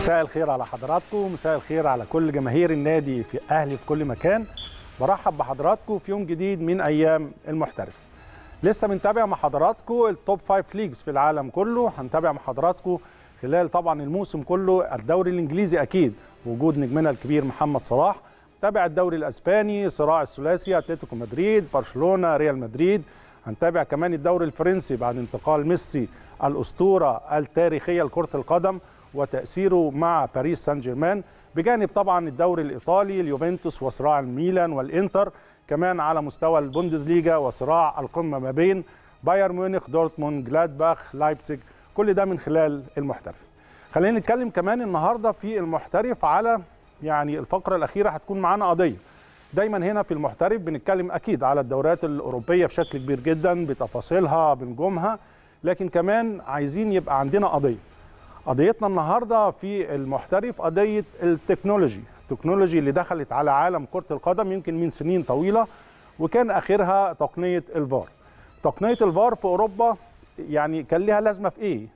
مساء الخير على حضراتكم مساء الخير على كل جماهير النادي في اهلي في كل مكان برحب بحضراتكم في يوم جديد من ايام المحترف لسه بنتابع مع حضراتكم التوب 5 ليجز في العالم كله هنتابع مع حضراتكم خلال طبعا الموسم كله الدوري الانجليزي اكيد وجود نجمنا الكبير محمد صلاح تابع الدوري الاسباني صراع الثلاثي اتلتيكو مدريد برشلونه ريال مدريد هنتابع كمان الدوري الفرنسي بعد انتقال ميسي الاسطوره التاريخيه لكره القدم وتأثيره مع باريس سان جيرمان بجانب طبعا الدوري الإيطالي اليوفنتوس وصراع الميلان والإنتر كمان على مستوى البوندسليغا وصراع القمة ما بين بايرن ميونخ دورتموند جلادباخ لايبزيج كل ده من خلال المحترف خلينا نتكلم كمان النهارده في المحترف على يعني الفقره الاخيره هتكون معانا قضيه دايما هنا في المحترف بنتكلم اكيد على الدوريات الاوروبيه بشكل كبير جدا بتفاصيلها بنجومها لكن كمان عايزين يبقى عندنا قضيه قضيتنا النهارده في المحترف قضيه التكنولوجي التكنولوجي اللي دخلت على عالم كره القدم يمكن من سنين طويله وكان اخرها تقنيه الفار تقنيه الفار في اوروبا يعني كان لها لازمه في ايه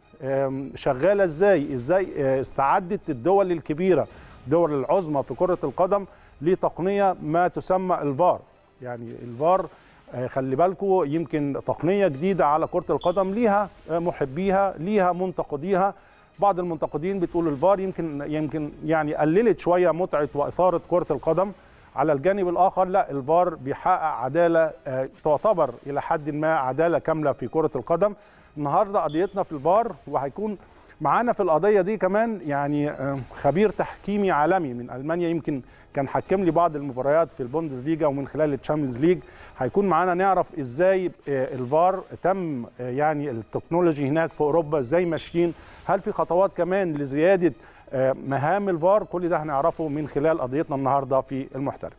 شغاله ازاي ازاي آه، استعدت الدول الكبيره الدول العظمى في كره القدم لتقنيه ما تسمى الفار يعني الفار آه، خلي بالكم يمكن تقنيه جديده على كره القدم ليها آه، محبيها ليها منتقديها بعض المنتقدين بتقول الفار يمكن يمكن يعني قللت شويه متعه واثاره كره القدم على الجانب الاخر لا الفار بيحقق عداله آه، تعتبر الى حد ما عداله كامله في كره القدم النهارده قضيتنا في الفار وهيكون معانا في القضيه دي كمان يعني خبير تحكيمي عالمي من المانيا يمكن كان حكم لي بعض المباريات في البوندز ليجا ومن خلال التشامبيونز ليج هيكون معانا نعرف ازاي آه، الفار تم آه، يعني التكنولوجي هناك في اوروبا ازاي ماشيين هل في خطوات كمان لزياده آه، مهام الفار كل ده هنعرفه من خلال قضيتنا النهارده في المحترف